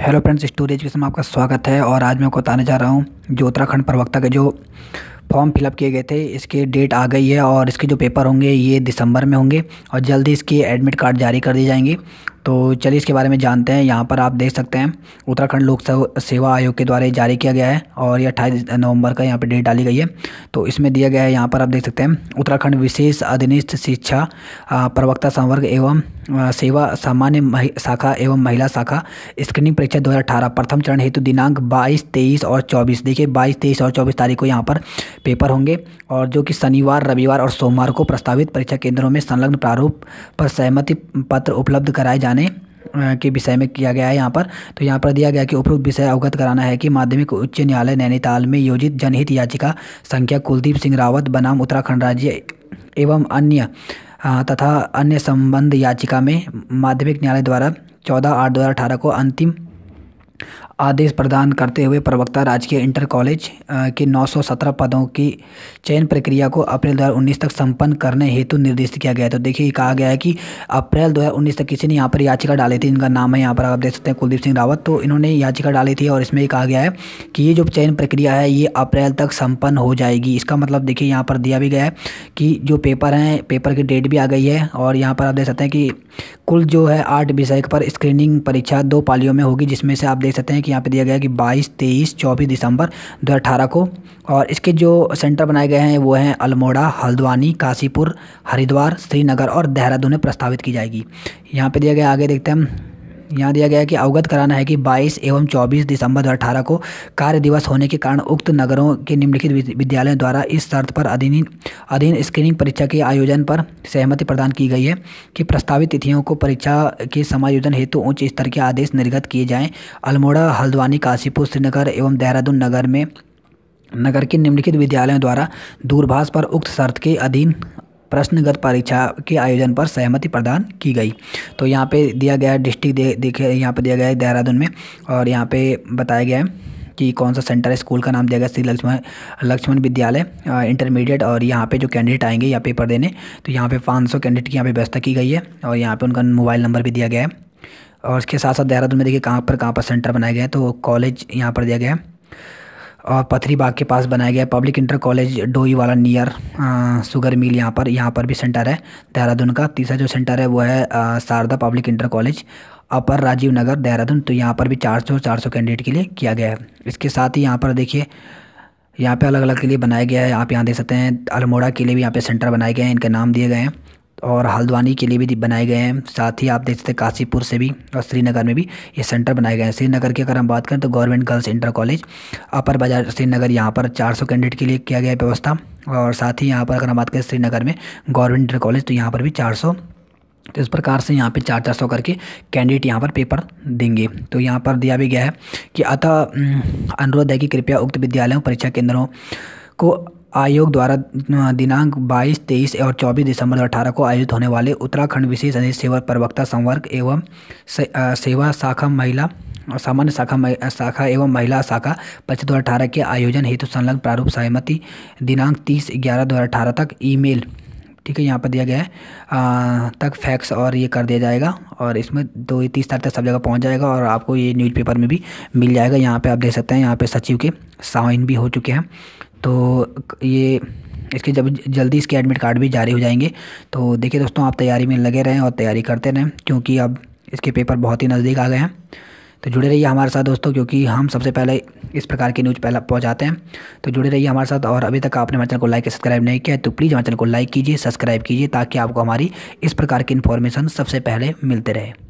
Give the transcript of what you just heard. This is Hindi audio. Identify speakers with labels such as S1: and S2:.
S1: हेलो फ्रेंड्स स्टोरेज के समय आपका स्वागत है और आज मैं आपको बताने जा रहा हूँ जो उत्तराखंड प्रवक्ता के जो फॉर्म फिलअप किए गए थे इसके डेट आ गई है और इसके जो पेपर होंगे ये दिसंबर में होंगे और जल्दी इसके एडमिट कार्ड जारी कर दिए जाएंगे तो चलिए इसके बारे में जानते हैं यहाँ पर आप देख सकते हैं उत्तराखंड लोक सेवा आयोग के द्वारा जारी किया गया है और ये अट्ठाईस नवंबर का यहाँ पर डेट डाली गई है तो इसमें दिया गया है यहाँ पर आप देख सकते हैं उत्तराखंड विशेष अधीनिस्थ शिक्षा प्रवक्ता संवर्ग एवं सेवा सामान्य शाखा एवं महिला शाखा स्क्रीनिंग परीक्षा दो प्रथम चरण हेतु दिनांक 22, 23 और 24 देखिए 22, 23 और 24 तारीख को यहाँ पर पेपर होंगे और जो कि शनिवार रविवार और सोमवार को प्रस्तावित परीक्षा केंद्रों में संलग्न प्रारूप पर सहमति पत्र उपलब्ध कराए जाने के विषय में किया गया है यहाँ पर तो यहाँ पर दिया गया कि उपरोक्त विषय अवगत कराना है कि माध्यमिक उच्च न्यायालय नैनीताल में योजित जनहित याचिका संख्या कुलदीप सिंह रावत बनाम उत्तराखंड राज्य एवं अन्य तथा अन्य संबंध याचिका में माध्यमिक न्यायालय द्वारा चौदह आठ दो हज़ार अठारह को अंतिम आदेश प्रदान करते हुए प्रवक्ता राजकीय इंटर कॉलेज के 917 पदों की चयन प्रक्रिया को अप्रैल 2019 तक संपन्न करने हेतु निर्देशित किया गया है तो देखिए कहा गया है कि अप्रैल 2019 तक किसी ने यहाँ पर याचिका डाली थी इनका नाम है यहाँ पर आप देख सकते हैं कुलदीप सिंह रावत तो इन्होंने याचिका डाली थी और इसमें कहा गया है कि ये जो चयन प्रक्रिया है ये अप्रैल तक संपन्न हो जाएगी इसका मतलब देखिए यहाँ पर दिया भी गया है कि जो पेपर हैं पेपर की डेट भी आ गई है और यहाँ पर आप देख सकते हैं कि कुल जो है आठ विषय पर स्क्रीनिंग परीक्षा दो पालियों में होगी जिसमें से आप देख देख सकते हैं कि यहाँ पे दिया गया है कि 22, 23, 24 दिसंबर 2018 को और इसके जो सेंटर बनाए गए हैं वो हैं अल्मोड़ा हल्द्वानी काशीपुर हरिद्वार श्रीनगर और देहरादून में प्रस्तावित की जाएगी यहाँ पे दिया गया आगे देखते हैं यहाँ दिया गया है कि अवगत कराना है कि 22 एवं 24 दिसंबर दो को कार्य दिवस होने के कारण उक्त नगरों के निम्नलिखित विद्यालयों द्वारा इस शर्त पर अधीन अधीन स्क्रीनिंग परीक्षा के आयोजन पर सहमति प्रदान की गई है कि प्रस्तावित तिथियों को परीक्षा के समायोजन हेतु उच्च स्तर के आदेश निर्गत किए जाएँ अल्मोड़ा हल्द्वानी काशीपुर श्रीनगर एवं देहरादून नगर में नगर के निम्नलिखित विद्यालयों द्वारा दूरभाष पर उक्त शर्त के अधीन प्रश्नगत परीक्षा के आयोजन पर सहमति प्रदान की गई तो यहाँ पे दिया गया है डिस्ट्रिक्ट दे, देखे यहाँ पे दिया गया है देहरादून में और यहाँ पे बताया गया है कि कौन सा सेंटर है स्कूल का नाम दिया गया श्री लक्ष्मण लक्ष्मण विद्यालय इंटरमीडिएट और यहाँ पे जो कैंडिडेट आएंगे यहाँ पेपर देने तो यहाँ पे 500 कैंडिडेट की यहाँ पे व्यवस्था की गई है और यहाँ पे उनका मोबाइल नंबर भी दिया गया है और इसके साथ साथ देहरादून में देखिए कहाँ पर कहाँ पर सेंटर बनाया गया है तो कॉलेज यहाँ पर दिया गया है और पथरी बाग के पास बनाया गया पब्लिक इंटर कॉलेज डोई वाला नियर शुगर मिल यहाँ पर यहाँ पर भी सेंटर है देहरादून का तीसरा जो सेंटर है वो है Sharda public inter college upper Rajiv Nagar Dehradun तो यहाँ पर भी 400 सौ कैंडिडेट के लिए किया गया है इसके साथ ही यहाँ पर देखिए यहाँ पे अलग अलग के लिए बनाया गया है आप यहाँ देख सकते हैं अल्मोड़ा के लिए भी यहाँ पे सेंटर बनाए गए हैं इनके नाम दिए गए हैं और हल्द्वानी के लिए भी बनाए गए हैं साथ ही आप देख सकते हैं काशीपुर से भी और श्रीनगर में भी ये सेंटर बनाए गए हैं श्रीनगर की अगर हम बात करें तो government girls inter college upper Bazar Srinagar यहाँ पर 400 कैंडिडेट के लिए किया गया व्यवस्था और साथ ही यहाँ पर अगर हम बात करें श्रीनगर में गवर्नमेंट इंटर कॉलेज तो यहाँ पर भी चार तो इस प्रकार से यहाँ पे चार चार सौ करके कैंडिडेट यहाँ पर पेपर देंगे तो यहाँ पर दिया भी गया है कि अतः अनुरोध है कि कृपया उक्त विद्यालयों परीक्षा केंद्रों को आयोग द्वारा दिनांक 22, 23 और 24 दिसंबर 2018 को आयोजित होने वाले उत्तराखंड विशेष अधिक सेवा प्रवक्ता संवर्ग एवं सेवा शाखा महिला सामान्य शाखा शाखा एवं महिला शाखा पच्चीस दो अठारह के आयोजन हेतु संलग्न प्रारूप सहमति दिनांक तीस ग्यारह दो अठारह तक ईमेल ठीक है यहाँ पर दिया गया है आ, तक फैक्स और ये कर दिया जाएगा और इसमें दो तीस तारीख तक सब जगह पहुँच जाएगा और आपको ये न्यूज़पेपर में भी मिल जाएगा यहाँ पे आप देख सकते हैं यहाँ पे सचिव के साइन भी हो चुके हैं तो ये इसके जब जल्दी इसके एडमिट कार्ड भी जारी हो जाएंगे तो देखिए दोस्तों आप तैयारी में लगे रहें और तैयारी करते रहें क्योंकि अब इसके पेपर बहुत ही नज़दीक आ गए हैं तो जुड़े रहिए हमारे साथ दोस्तों क्योंकि हम सबसे पहले इस प्रकार की न्यूज़ पहले पहुँचाते हैं तो जुड़े रहिए हमारे साथ और अभी तक आपने हमारे चैनल को लाइक सब्सक्राइब नहीं किया तो प्लीज़ हमारे चैनल को लाइक कीजिए सब्सक्राइब कीजिए ताकि आपको हमारी इस प्रकार की इन्फॉर्मेशन सबसे पहले मिलते रहे